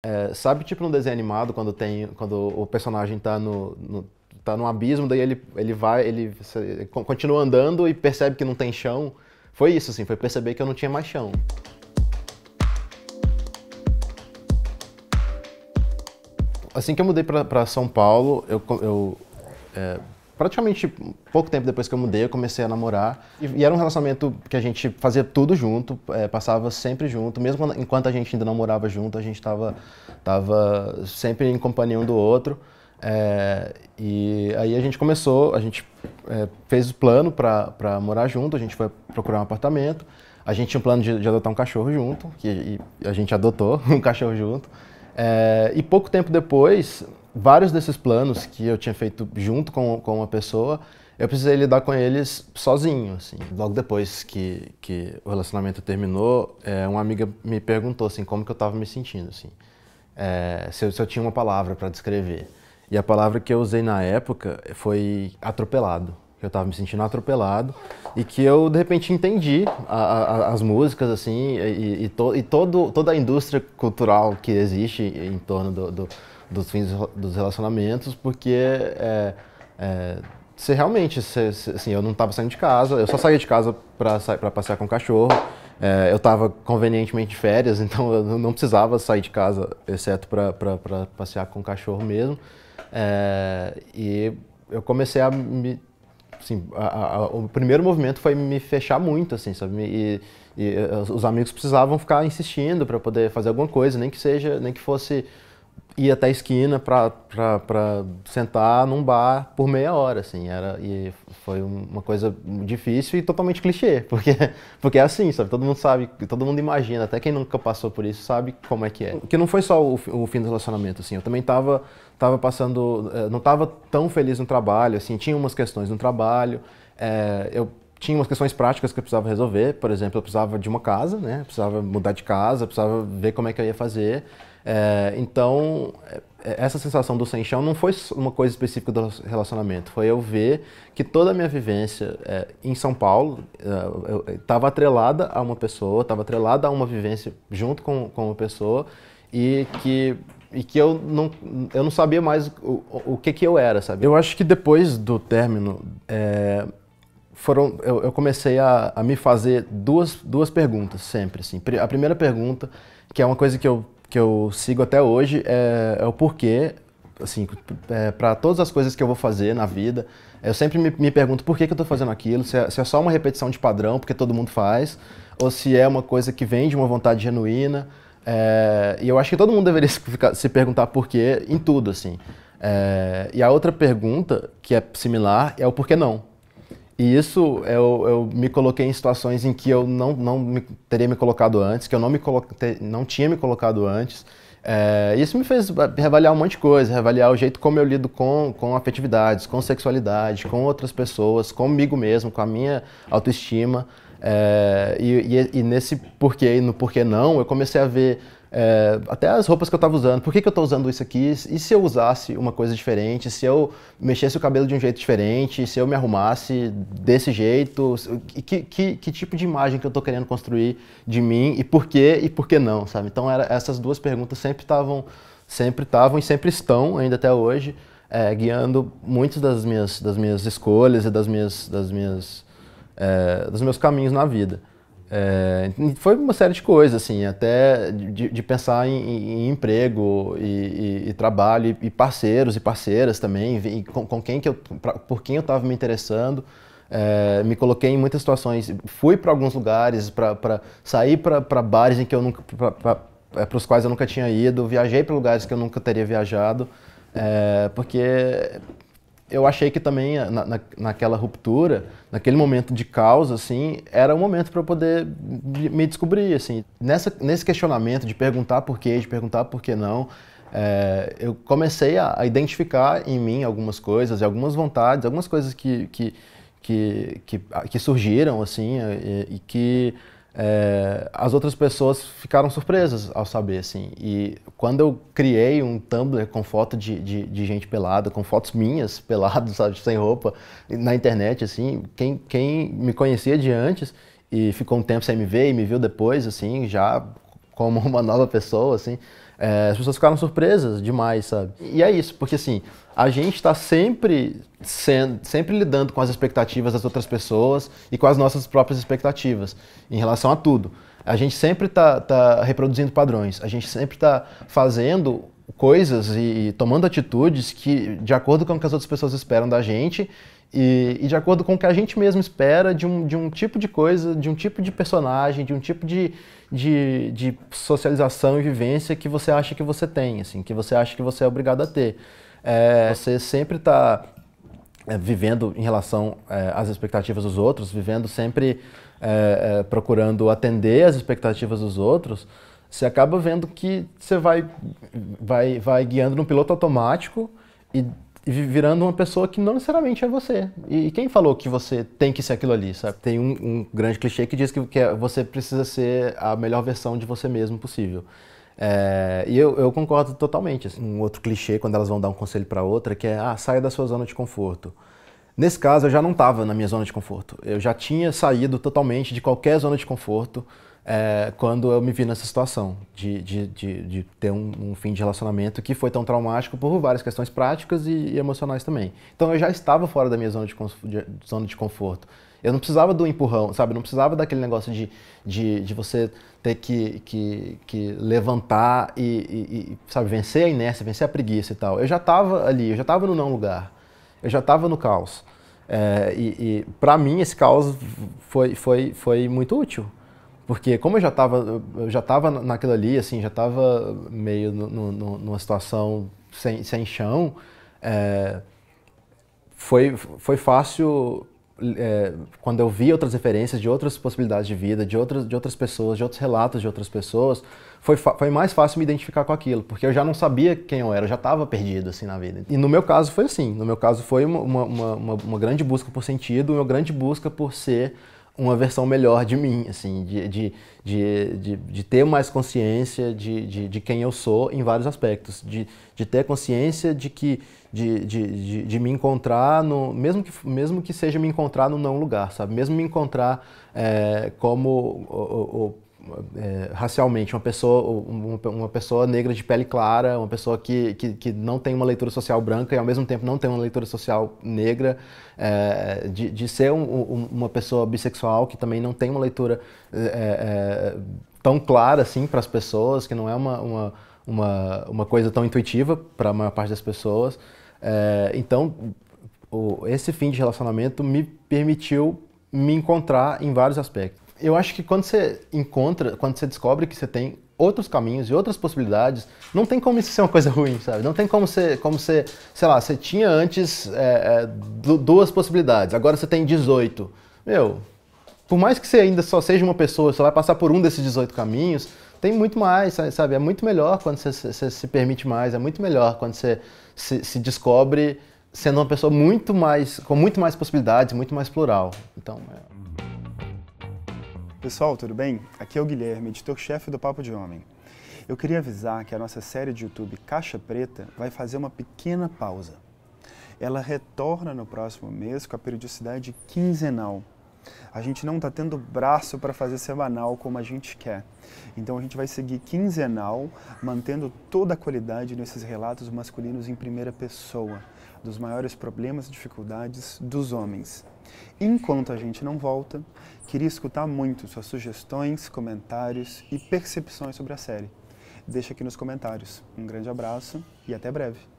É, sabe, tipo, no desenho animado, quando, tem, quando o personagem tá no, no tá num abismo, daí ele, ele vai, ele continua andando e percebe que não tem chão. Foi isso, assim, foi perceber que eu não tinha mais chão. Assim que eu mudei para São Paulo, eu, eu é, praticamente pouco tempo depois que eu mudei, eu comecei a namorar. E, era um relacionamento que a gente fazia tudo junto, é, passava sempre junto. Mesmo quando, enquanto a gente ainda não morava junto, a gente estava tava sempre em companhia um do outro. É, e aí a gente começou, a gente é, fez o plano para morar junto, a gente foi procurar um apartamento. A gente tinha um plano de, de adotar um cachorro junto, que a gente adotou um cachorro junto. É, e pouco tempo depois, vários desses planos que eu tinha feito junto com, com uma pessoa, eu precisei lidar com eles sozinho, assim. Logo depois que, que o relacionamento terminou, é, uma amiga me perguntou, assim, como que eu estava me sentindo, assim. É, se, eu, se, eu, tinha uma palavra para descrever. E a palavra que eu usei na época foi atropelado. Eu estava me sentindo atropelado e que eu, de repente, entendi a, a, as músicas, assim, e, e, to, e todo, toda a indústria cultural que existe em torno do, do dos fins dos relacionamentos, porque é, é, se realmente, se, se, assim, eu não estava saindo de casa, eu só saía de casa para passear com o cachorro, é, eu estava convenientemente de férias, então eu não precisava sair de casa, exceto para passear com o cachorro mesmo. É, e eu comecei a me Assim, a, a, o primeiro movimento foi me fechar muito, assim, sabe? E, e os amigos precisavam ficar insistindo para poder fazer alguma coisa, nem que seja, nem que fosse ir até a esquina para sentar num bar por meia hora, assim, era e foi uma coisa difícil e totalmente clichê, porque porque é assim, sabe? Todo mundo sabe, todo mundo imagina, até quem nunca passou por isso sabe como é que é. Que não foi só o, o fim do relacionamento, assim, eu também tava tava passando, eh, não tava tão feliz no trabalho, assim, tinha umas questões no trabalho, é, eu tinha umas questões práticas que eu precisava resolver, por exemplo, eu precisava de uma casa, né? Eu precisava mudar de casa, precisava ver como é que eu ia fazer. É, então, é, é, essa sensação do sem chão não foi uma coisa específica do relacionamento, foi eu ver que toda a minha vivência é, em São Paulo é, estava atrelada a uma pessoa, estava atrelada a uma vivência junto com, com uma pessoa e que e que eu não, eu não sabia mais o, o que que eu era, sabe? Eu acho que depois do término, é, foram, eu, eu comecei a, a, me fazer duas, duas perguntas sempre, assim. A primeira pergunta, que é uma coisa que eu que eu sigo até hoje é, é o porquê, assim, é, para todas as coisas que eu vou fazer na vida, eu sempre me, me pergunto por que, que eu estou fazendo aquilo, se é, se é, só uma repetição de padrão, porque todo mundo faz, ou se é uma coisa que vem de uma vontade genuína. É, e eu acho que todo mundo deveria se, ficar, se perguntar porquê em tudo, assim. É, e a outra pergunta, que é similar, é o porquê não. E isso eu, eu, me coloquei em situações em que eu não, não me, teria me colocado antes, que eu não, me coloquei, não tinha me colocado antes. É, isso me fez reavaliar um monte de coisa, reavaliar o jeito como eu lido com, com afetividades, com sexualidade, com outras pessoas, comigo mesmo, com a minha autoestima. É, e, e, e, nesse porquê, e no porquê não, eu comecei a ver é, até as roupas que eu estava usando. Por que, que eu estou usando isso aqui? E se eu usasse uma coisa diferente? Se eu mexesse o cabelo de um jeito diferente? Se eu me arrumasse desse jeito? Que, que, que tipo de imagem que eu estou querendo construir de mim? E por quê e por que não, sabe? Então era, essas duas perguntas sempre estavam sempre estavam e sempre estão, ainda até hoje, é, guiando muitas das minhas, das minhas escolhas e das minhas... Das minhas é, dos meus caminhos na vida. É, foi uma série de coisas, assim, até de, de pensar em, em, emprego e, e, e trabalho e, e, parceiros e parceiras também, com, com, quem que eu, pra, por quem eu estava me interessando. É, me coloquei em muitas situações, fui para alguns lugares, para sair para bares em que eu nunca, para os quais eu nunca tinha ido, viajei para lugares que eu nunca teria viajado, é, porque eu achei que também eh, na, na, naquela ruptura, naquele momento de caos, assim, era o momento para eu poder me descobrir, assim. Nessa, nesse questionamento de perguntar por quê, de perguntar por que não, é, eu comecei a, a, identificar em mim algumas coisas, algumas vontades, algumas coisas que, que, que, que, ah, que surgiram, assim, eh, e, e que é, as outras pessoas ficaram surpresas ao saber, assim. E quando eu criei um Tumblr com foto de, de, de gente pelada, com fotos minhas peladas, sabe, sem roupa, na internet, assim, quem, quem me conhecia de antes e ficou um tempo sem me ver e me viu depois, assim, já como uma nova pessoa, assim, é, as pessoas ficaram surpresas demais, sabe? E é isso, porque assim, a gente está sempre sendo, sempre lidando com as expectativas das outras pessoas e com as nossas próprias expectativas em relação a tudo. A gente sempre está tá reproduzindo padrões, a gente sempre está fazendo coisas e, e tomando atitudes que de acordo com o que as outras pessoas esperam da gente e, e, de acordo com o que a gente mesmo espera de um, de um tipo de coisa, de um tipo de personagem, de um tipo de, de, de socialização e vivência que você acha que você tem, assim, que você acha que você é obrigado a ter. É, você sempre está é, vivendo em relação é, às expectativas dos outros, vivendo sempre é, é, procurando atender às expectativas dos outros, você acaba vendo que você vai, vai, vai guiando num piloto automático e virando uma pessoa que não necessariamente é você. E quem falou que você tem que ser aquilo ali, sabe? Tem um, um grande clichê que diz que, que é, você precisa ser a melhor versão de você mesmo possível. É, e eu, eu, concordo totalmente. Assim. Um outro clichê, quando elas vão dar um conselho para outra, que é, ah, saia da sua zona de conforto. Nesse caso, eu já não estava na minha zona de conforto. Eu já tinha saído totalmente de qualquer zona de conforto é, quando eu me vi nessa situação de, de, de, de ter um, um, fim de relacionamento que foi tão traumático por várias questões práticas e, e emocionais também. Então eu já estava fora da minha zona de, de, zona de conforto. Eu não precisava do empurrão, sabe? Não precisava daquele negócio de, de, de você ter que, que, que levantar e, e, sabe, vencer a inércia, vencer a preguiça e tal. Eu já estava ali, eu já estava no não lugar, eu já estava no caos. É, e, e para mim esse caos foi, foi, foi muito útil, porque como eu já estava já tava naquilo ali, assim, já estava meio no, no, numa situação sem, sem chão, é, foi, foi fácil é, quando eu vi outras referências de outras possibilidades de vida, de outras, de outras pessoas, de outros relatos de outras pessoas, foi, foi mais fácil me identificar com aquilo, porque eu já não sabia quem eu era, eu já estava perdido assim na vida. E no meu caso foi assim, no meu caso foi uma, uma, uma, uma grande busca por sentido, uma grande busca por ser uma versão melhor de mim, assim, de, de, de, de, ter mais consciência de, de, de quem eu sou em vários aspectos, de, de ter consciência de que de, de, de, me encontrar no mesmo que mesmo que seja me encontrar no não lugar, sabe? Mesmo me encontrar eh, como é, racialmente, uma pessoa, uma pessoa negra de pele clara, uma pessoa que, que, que, não tem uma leitura social branca e ao mesmo tempo não tem uma leitura social negra, é, de, de ser um, um, uma pessoa bissexual que também não tem uma leitura é, é, é tão clara assim para as pessoas, que não é uma, uma, uma, uma coisa tão intuitiva para a maior parte das pessoas. É, então, o, esse fim de relacionamento me permitiu me encontrar em vários aspectos eu acho que quando você encontra, quando você descobre que você tem outros caminhos e outras possibilidades, não tem como isso ser uma coisa ruim, sabe? Não tem como ser, como ser sei lá, você tinha antes é, é, duas possibilidades, agora você tem 18. Meu, por mais que você ainda só seja uma pessoa, você vai passar por um desses 18 caminhos, tem muito mais, sabe? É muito melhor quando você, você se permite mais, é muito melhor quando você se, se descobre sendo uma pessoa muito mais, com muito mais possibilidades, muito mais plural. Então, é... Pessoal, tudo bem? Aqui é o Guilherme, editor-chefe do Papo de Homem. Eu queria avisar que a nossa série de YouTube Caixa Preta vai fazer uma pequena pausa. Ela retorna no próximo mês com a periodicidade quinzenal. A gente não está tendo braço para fazer semanal como a gente quer. Então a gente vai seguir quinzenal, mantendo toda a qualidade nesses relatos masculinos em primeira pessoa dos maiores problemas e dificuldades dos homens. Enquanto a gente não volta, queria escutar muito suas sugestões, comentários e percepções sobre a série. Deixa aqui nos comentários. Um grande abraço e até breve.